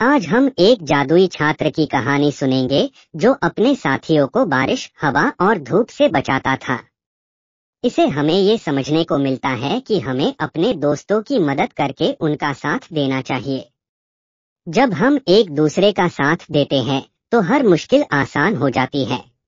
आज हम एक जादुई छात्र की कहानी सुनेंगे जो अपने साथियों को बारिश हवा और धूप से बचाता था इसे हमें ये समझने को मिलता है कि हमें अपने दोस्तों की मदद करके उनका साथ देना चाहिए जब हम एक दूसरे का साथ देते हैं तो हर मुश्किल आसान हो जाती है